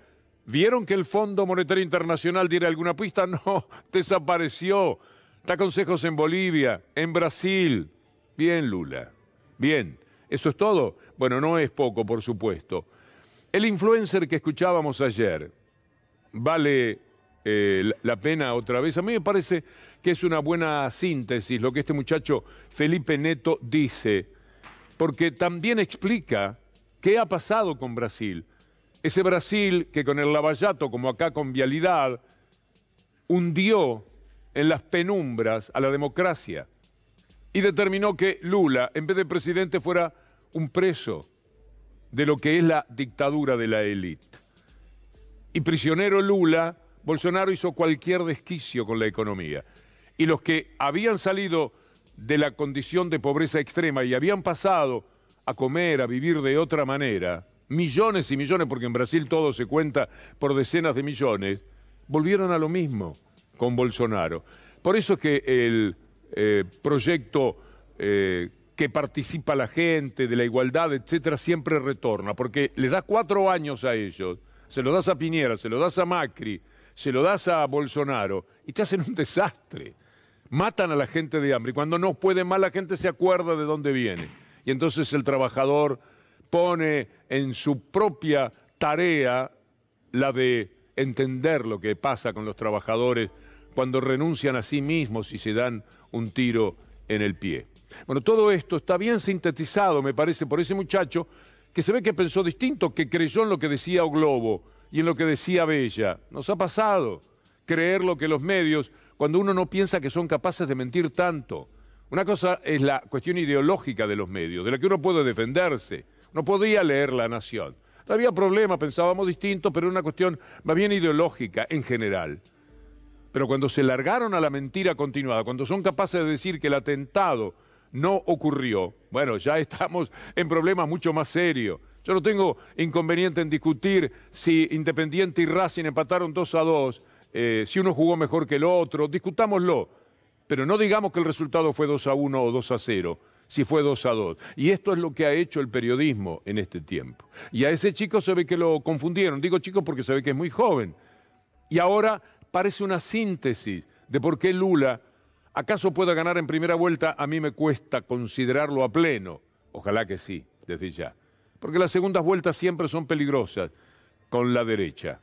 ¿Vieron que el Fondo Monetario Internacional diera alguna pista? No, desapareció. Está consejos en Bolivia, en Brasil. Bien, Lula. Bien. ¿Eso es todo? Bueno, no es poco, por supuesto. El influencer que escuchábamos ayer, ¿vale eh, la pena otra vez? A mí me parece que es una buena síntesis lo que este muchacho Felipe Neto dice, porque también explica qué ha pasado con Brasil. Ese Brasil que con el lavallato, como acá con vialidad, hundió en las penumbras a la democracia y determinó que Lula, en vez de presidente, fuera un preso de lo que es la dictadura de la élite. Y prisionero Lula, Bolsonaro hizo cualquier desquicio con la economía. Y los que habían salido de la condición de pobreza extrema y habían pasado a comer, a vivir de otra manera, millones y millones, porque en Brasil todo se cuenta por decenas de millones, volvieron a lo mismo con Bolsonaro. Por eso es que el eh, proyecto eh, que participa la gente, de la igualdad, etcétera, siempre retorna, porque le das cuatro años a ellos, se lo das a Piñera, se lo das a Macri, se lo das a Bolsonaro, y te hacen un desastre. Matan a la gente de hambre, y cuando no puede más la gente se acuerda de dónde viene. Y entonces el trabajador pone en su propia tarea la de entender lo que pasa con los trabajadores cuando renuncian a sí mismos y se dan un tiro en el pie. Bueno, todo esto está bien sintetizado, me parece, por ese muchacho que se ve que pensó distinto, que creyó en lo que decía o Globo y en lo que decía Bella. Nos ha pasado creer lo que los medios, cuando uno no piensa que son capaces de mentir tanto. Una cosa es la cuestión ideológica de los medios, de la que uno puede defenderse, no podía leer La Nación. Había problemas, pensábamos distintos, pero era una cuestión más bien ideológica en general. Pero cuando se largaron a la mentira continuada, cuando son capaces de decir que el atentado no ocurrió, bueno, ya estamos en problemas mucho más serios. Yo no tengo inconveniente en discutir si Independiente y Racing empataron 2 a 2, eh, si uno jugó mejor que el otro, discutámoslo. Pero no digamos que el resultado fue 2 a 1 o 2 a 0 si fue dos a dos. Y esto es lo que ha hecho el periodismo en este tiempo. Y a ese chico se ve que lo confundieron. Digo chico porque se ve que es muy joven. Y ahora parece una síntesis de por qué Lula acaso pueda ganar en primera vuelta. A mí me cuesta considerarlo a pleno. Ojalá que sí, desde ya. Porque las segundas vueltas siempre son peligrosas con la derecha.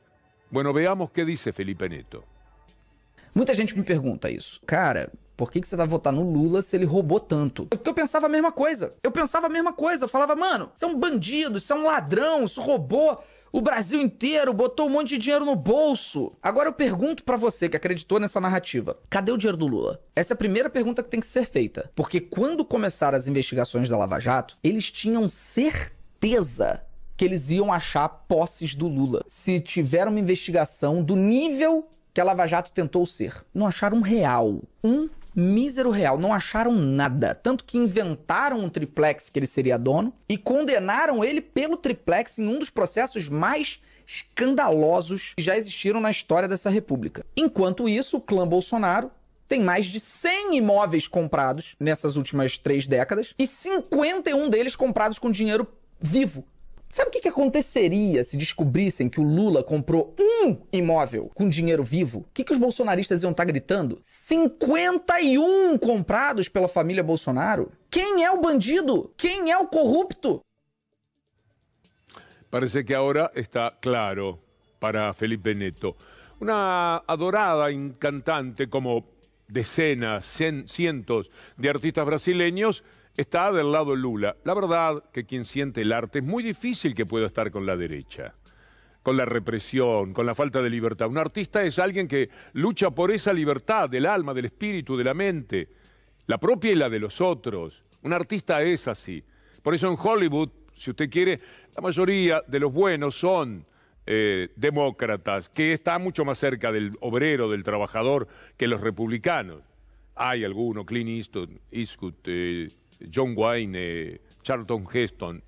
Bueno, veamos qué dice Felipe Neto. Muita gente me pregunta eso... Cara, Por que, que você vai votar no Lula se ele roubou tanto? Porque eu pensava a mesma coisa. Eu pensava a mesma coisa. Eu falava, mano, você é um bandido, você é um ladrão, isso roubou o Brasil inteiro, botou um monte de dinheiro no bolso. Agora eu pergunto para você que acreditou nessa narrativa: cadê o dinheiro do Lula? Essa é a primeira pergunta que tem que ser feita. Porque quando começaram as investigações da Lava Jato, eles tinham certeza que eles iam achar posses do Lula. Se tiver uma investigação do nível que a Lava Jato tentou ser, não acharam um real. Um mísero real. Não acharam nada. Tanto que inventaram um triplex que ele seria dono e condenaram ele pelo triplex em um dos processos mais escandalosos que já existiram na história dessa república. Enquanto isso, o clã Bolsonaro tem mais de 100 imóveis comprados nessas últimas três décadas e 51 deles comprados com dinheiro vivo Sabe o que, que aconteceria se descobrissem que o Lula comprou um imóvel com dinheiro vivo? O que, que os bolsonaristas iam estar tá gritando? 51 comprados pela família Bolsonaro? Quem é o bandido? Quem é o corrupto? Parece que agora está claro para Felipe Neto. Uma adorada encantante como decenas, cientos de artistas brasileiros está del lado Lula. La verdad que quien siente el arte es muy difícil que pueda estar con la derecha, con la represión, con la falta de libertad. Un artista es alguien que lucha por esa libertad del alma, del espíritu, de la mente, la propia y la de los otros. Un artista es así. Por eso en Hollywood, si usted quiere, la mayoría de los buenos son eh, demócratas, que está mucho más cerca del obrero, del trabajador, que los republicanos. Hay alguno, Clint Eastwood, Eastwood eh, John Wayne, eh, Charlton Heston.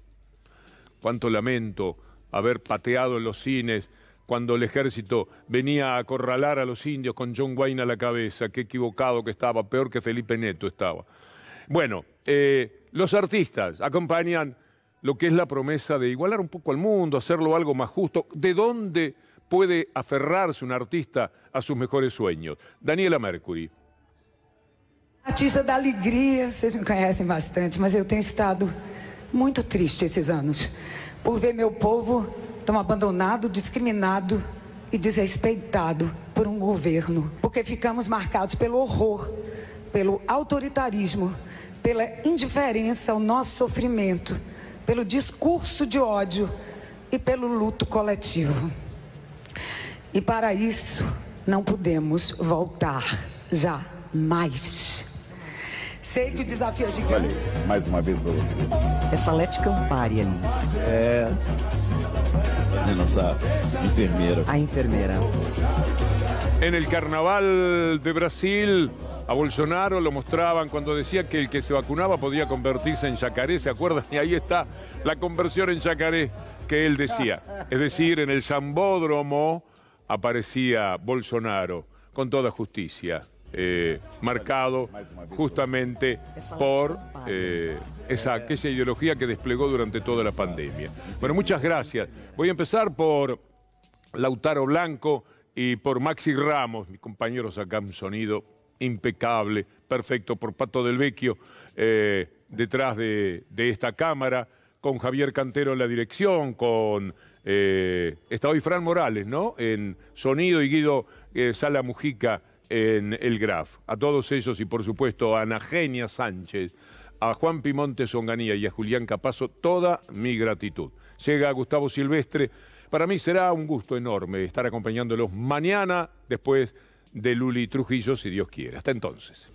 Cuánto lamento haber pateado en los cines cuando el ejército venía a acorralar a los indios con John Wayne a la cabeza. Qué equivocado que estaba, peor que Felipe Neto estaba. Bueno, eh, los artistas acompañan lo que es la promesa de igualar un poco al mundo, hacerlo algo más justo. ¿De dónde puede aferrarse un artista a sus mejores sueños? Daniela Mercury. Artista da alegria, vocês me conhecem bastante, mas eu tenho estado muito triste esses anos por ver meu povo tão abandonado, discriminado e desrespeitado por um governo, porque ficamos marcados pelo horror, pelo autoritarismo, pela indiferença ao nosso sofrimento, pelo discurso de ódio e pelo luto coletivo. E para isso não podemos voltar jamais. que gigante. vez Campari En el carnaval de Brasil, a Bolsonaro lo mostraban cuando decía que el que se vacunaba podía convertirse en yacaré, ¿se acuerdan? Y ahí está la conversión en yacaré que él decía. Es decir, en el Zambódromo aparecía Bolsonaro con toda justicia. Eh, marcado justamente por eh, esa, aquella ideología que desplegó durante toda la pandemia. Bueno, muchas gracias. Voy a empezar por Lautaro Blanco y por Maxi Ramos, mis compañeros acá, un sonido impecable, perfecto, por Pato del Vecchio, eh, detrás de, de, esta cámara, con Javier Cantero en la dirección, con... está hoy Fran Morales, ¿no? En sonido y Guido Sala Mujica en el Graf. A todos ellos y por supuesto a Nagenia Sánchez, a Juan Pimonte Songanía y a Julián Capazo, toda mi gratitud. Llega Gustavo Silvestre. Para mí será un gusto enorme estar acompañándolos mañana después de Luli Trujillo, si Dios quiere. Hasta entonces.